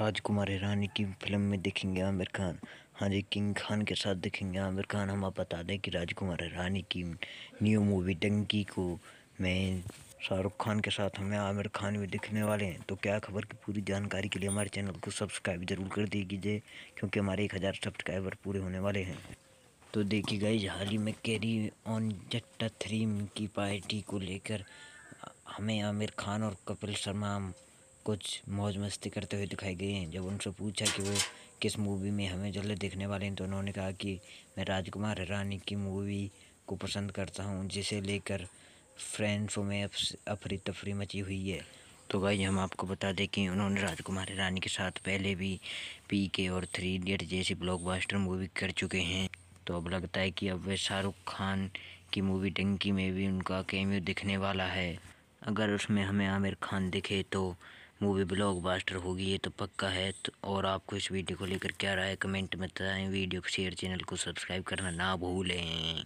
राजकुमार हिरानी की फिल्म में देखेंगे आमिर खान हाँ जी किंग खान के साथ देखेंगे आमिर खान हम आप बता दें कि राजकुमार ईरानी की न्यू मूवी डंकी को मैं शाहरुख खान के साथ हमें आमिर खान भी दिखने वाले हैं तो क्या खबर की पूरी जानकारी के लिए हमारे चैनल को सब्सक्राइब जरूर कर दीजिए क्योंकि हमारे एक हज़ार सब्सक्राइबर पूरे होने वाले हैं तो देखी गई हाल ही में कैरी ऑन जट्टा थ्री की पार्टी को लेकर हमें आमिर खान और कपिल शर्मा कुछ मौज मस्ती करते हुए दिखाई गए हैं जब उनसे पूछा कि वो किस मूवी में हमें जल्द देखने वाले हैं तो उन्होंने कहा कि मैं राजकुमार हिरानी की मूवी को पसंद करता हूँ जिसे लेकर फ्रेंड्स में अफरी तफरी मची हुई है तो भाई हम आपको बता दें कि उन्होंने राजकुमार हिरानी के साथ पहले भी पी के और थ्री इडियट जैसी ब्लॉकबस्टर मूवी कर चुके हैं तो अब लगता है कि अब वे शाहरुख खान की मूवी डंकी में भी उनका कैम्यू दिखने वाला है अगर उसमें हमें आमिर खान दिखे तो मूवी ब्लॉग बास्टर होगी ये तो पक्का है तो और आपको इस वीडियो को लेकर क्या राय कमेंट में बताएं वीडियो को शेयर चैनल को सब्सक्राइब करना ना भूलें